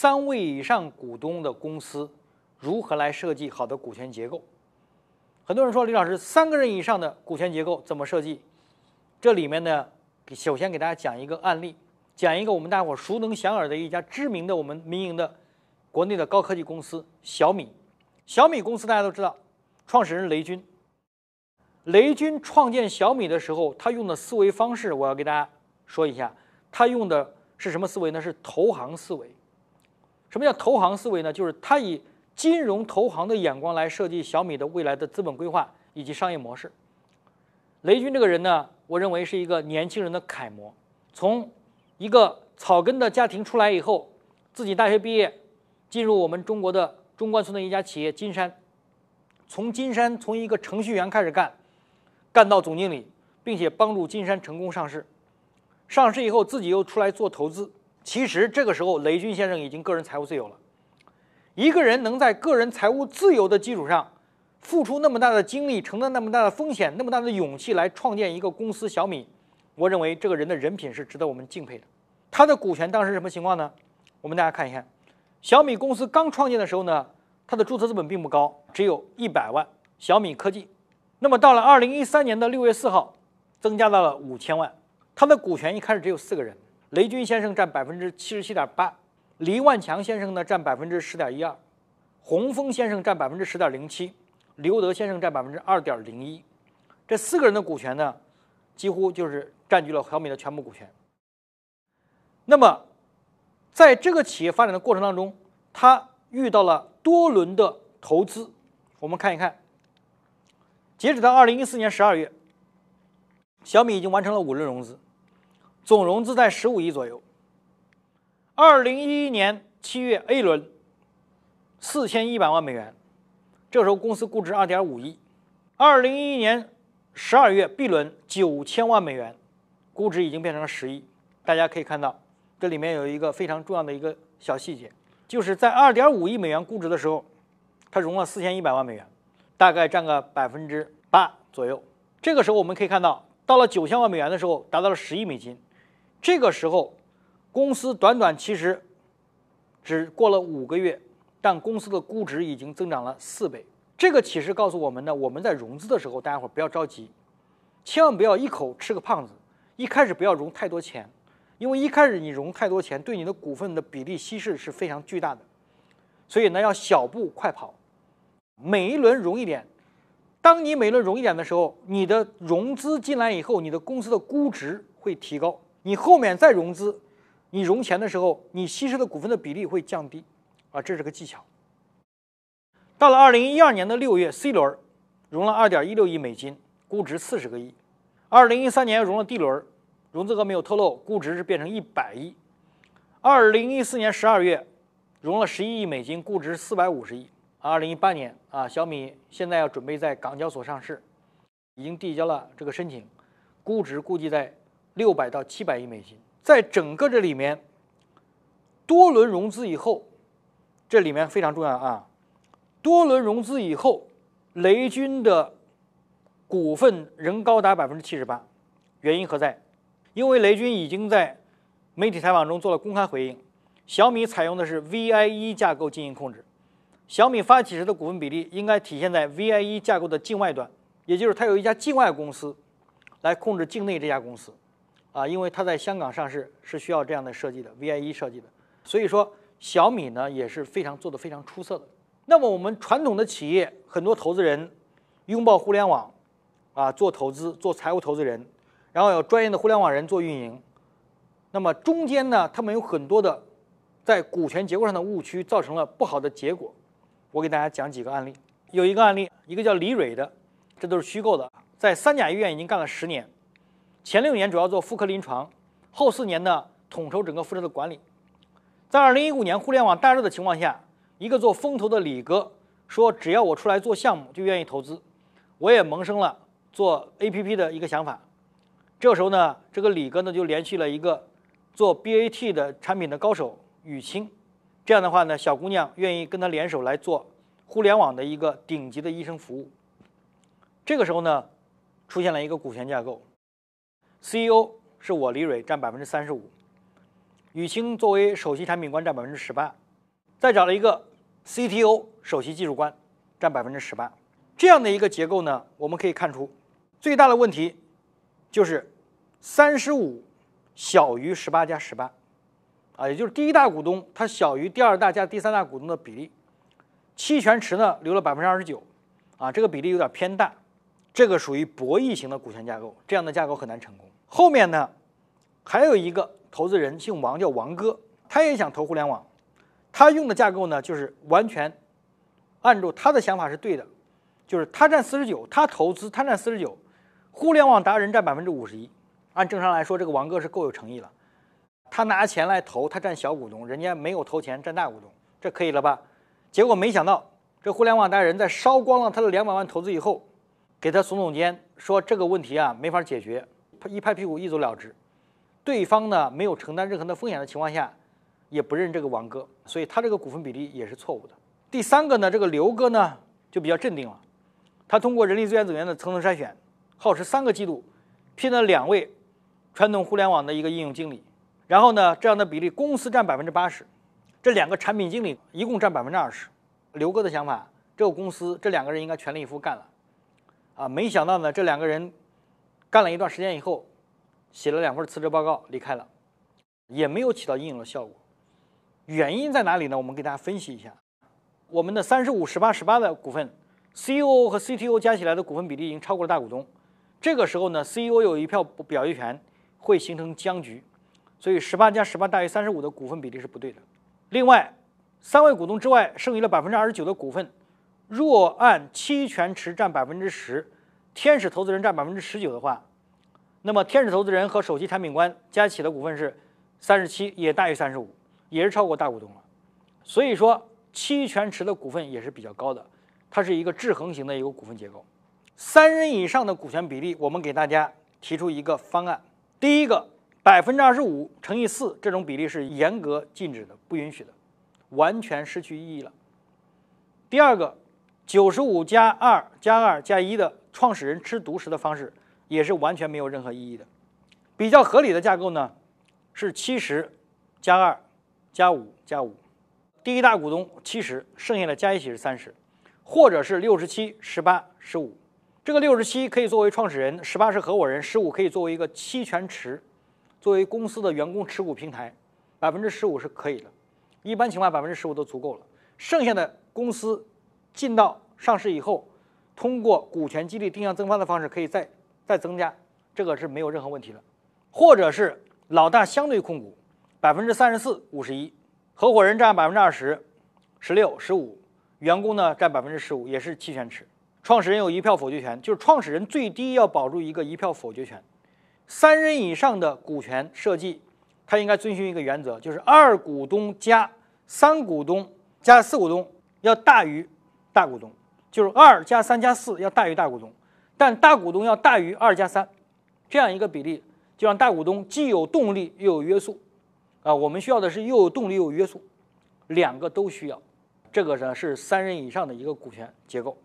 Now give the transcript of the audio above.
三位以上股东的公司如何来设计好的股权结构？很多人说李老师，三个人以上的股权结构怎么设计？这里面呢，首先给大家讲一个案例，讲一个我们大伙熟能详耳的一家知名的我们民营的国内的高科技公司——小米。小米公司大家都知道，创始人雷军。雷军创建小米的时候，他用的思维方式，我要给大家说一下，他用的是什么思维呢？是投行思维。什么叫投行思维呢？就是他以金融投行的眼光来设计小米的未来的资本规划以及商业模式。雷军这个人呢，我认为是一个年轻人的楷模。从一个草根的家庭出来以后，自己大学毕业，进入我们中国的中关村的一家企业金山，从金山从一个程序员开始干，干到总经理，并且帮助金山成功上市。上市以后自己又出来做投资。其实这个时候，雷军先生已经个人财务自由了。一个人能在个人财务自由的基础上，付出那么大的精力，承担那么大的风险，那么大的勇气来创建一个公司小米，我认为这个人的人品是值得我们敬佩的。他的股权当时什么情况呢？我们大家看一看，小米公司刚创建的时候呢，它的注册资本并不高，只有一百万小米科技。那么到了二零一三年的六月四号，增加到了五千万。他的股权一开始只有四个人。雷军先生占百分之七十七点八，黎万强先生呢占百分之十点一二，洪峰先生占百分之十点零七，刘德先生占百分之二点零一，这四个人的股权呢，几乎就是占据了小米的全部股权。那么，在这个企业发展的过程当中，他遇到了多轮的投资，我们看一看，截止到二零一四年十二月，小米已经完成了五轮融资。总融资在十五亿左右。二零一一年七月 A 轮四千一百万美元，这时候公司估值二点五亿。二零一一年十二月 B 轮九千万美元，估值已经变成了十亿。大家可以看到，这里面有一个非常重要的一个小细节，就是在二点五亿美元估值的时候，它融了四千一百万美元，大概占个百分之八左右。这个时候我们可以看到，到了九千万美元的时候，达到了十亿美金。这个时候，公司短短其实只过了五个月，但公司的估值已经增长了四倍。这个启示告诉我们呢：我们在融资的时候，大家伙不要着急，千万不要一口吃个胖子。一开始不要融太多钱，因为一开始你融太多钱，对你的股份的比例稀释是非常巨大的。所以呢，要小步快跑，每一轮融一点。当你每轮融一点的时候，你的融资进来以后，你的公司的估值会提高。你后面再融资，你融钱的时候，你稀释的股份的比例会降低，啊，这是个技巧。到了二零一二年的六月，C 轮融了二点一六亿美金，估值四十个亿。二零一三年融了 D 轮，融资额没有透露，估值是变成一百亿。二零一四年十二月融了十一亿美金，估值四百五十亿。二零一八年啊，小米现在要准备在港交所上市，已经递交了这个申请，估值估计在。六百到七百亿美金，在整个这里面，多轮融资以后，这里面非常重要啊。多轮融资以后，雷军的股份仍高达百分之七十八。原因何在？因为雷军已经在媒体采访中做了公开回应。小米采用的是 VIE 架构进行控制。小米发起时的股份比例应该体现在 VIE 架构的境外端，也就是它有一家境外公司来控制境内这家公司。啊，因为它在香港上市是需要这样的设计的，VIE 设计的，所以说小米呢也是非常做的非常出色的。那么我们传统的企业很多投资人拥抱互联网，啊做投资做财务投资人，然后有专业的互联网人做运营，那么中间呢他们有很多的在股权结构上的误区，造成了不好的结果。我给大家讲几个案例，有一个案例，一个叫李蕊的，这都是虚构的，在三甲医院已经干了十年。前六年主要做妇科临床，后四年呢统筹整个妇科的管理。在二零一五年互联网大热的情况下，一个做风投的李哥说：“只要我出来做项目，就愿意投资。”我也萌生了做 APP 的一个想法。这个时候呢，这个李哥呢就联系了一个做 BAT 的产品的高手雨清，这样的话呢，小姑娘愿意跟他联手来做互联网的一个顶级的医生服务。这个时候呢，出现了一个股权架构。CEO 是我李蕊，占百分之三十五；雨清作为首席产品官，占百分之十八；再找了一个 CTO 首席技术官，占百分之十八。这样的一个结构呢，我们可以看出最大的问题就是三十五小于十八加十八啊，也就是第一大股东它小于第二大加第三大股东的比例。期权池呢留了百分之二十九啊，这个比例有点偏大。这个属于博弈型的股权架构，这样的架构很难成功。后面呢，还有一个投资人姓王，叫王哥，他也想投互联网，他用的架构呢，就是完全按住他的想法是对的，就是他占四十九，他投资，他占四十九，互联网达人占百分之五十一。按正常来说，这个王哥是够有诚意了，他拿钱来投，他占小股东，人家没有投钱，占大股东，这可以了吧？结果没想到，这互联网达人在烧光了他的两百万投资以后。给他耸耸肩，说这个问题啊没法解决，他一拍屁股一走了之。对方呢没有承担任何的风险的情况下，也不认这个王哥，所以他这个股份比例也是错误的。第三个呢，这个刘哥呢就比较镇定了，他通过人力资源总监的层层筛选，耗时三个季度，聘了两位传统互联网的一个应用经理。然后呢，这样的比例，公司占百分之八十，这两个产品经理一共占百分之二十。刘哥的想法，这个公司这两个人应该全力以赴干了。啊，没想到呢，这两个人干了一段时间以后，写了两份辞职报告离开了，也没有起到应有的效果。原因在哪里呢？我们给大家分析一下。我们的三十五十八十八的股份，CEO 和 CTO 加起来的股份比例已经超过了大股东。这个时候呢，CEO 有一票表决权，会形成僵局。所以十八加十八大于三十五的股份比例是不对的。另外，三位股东之外剩余了百分之二十九的股份。若按期权池占百分之十，天使投资人占百分之十九的话，那么天使投资人和首席产品官加起的股份是三十七，也大于三十五，也是超过大股东了。所以说期权池的股份也是比较高的，它是一个制衡型的一个股份结构。三人以上的股权比例，我们给大家提出一个方案：第一个，百分之二十五乘以四这种比例是严格禁止的，不允许的，完全失去意义了。第二个。九十五加二加二加一的创始人吃独食的方式也是完全没有任何意义的，比较合理的架构呢是七十加二加五加五，第一大股东七十，剩下的加一起是三十，或者是六十七十八十五，这个六十七可以作为创始人，十八是合伙人，十五可以作为一个期权池，作为公司的员工持股平台，百分之十五是可以的，一般情况百分之十五都足够了，剩下的公司。进到上市以后，通过股权激励定向增发的方式，可以再再增加，这个是没有任何问题的，或者是老大相对控股百分之三十四五十一，合伙人占百分之二十十六十五，员工呢占百分之十五，也是期权池，创始人有一票否决权，就是创始人最低要保住一个一票否决权，三人以上的股权设计，它应该遵循一个原则，就是二股东加三股东加四股东要大于。大股东就是二加三加四要大于大股东，但大股东要大于二加三，这样一个比例，就让大股东既有动力又有约束，啊，我们需要的是又有动力又有约束，两个都需要，这个呢是三人以上的一个股权结构。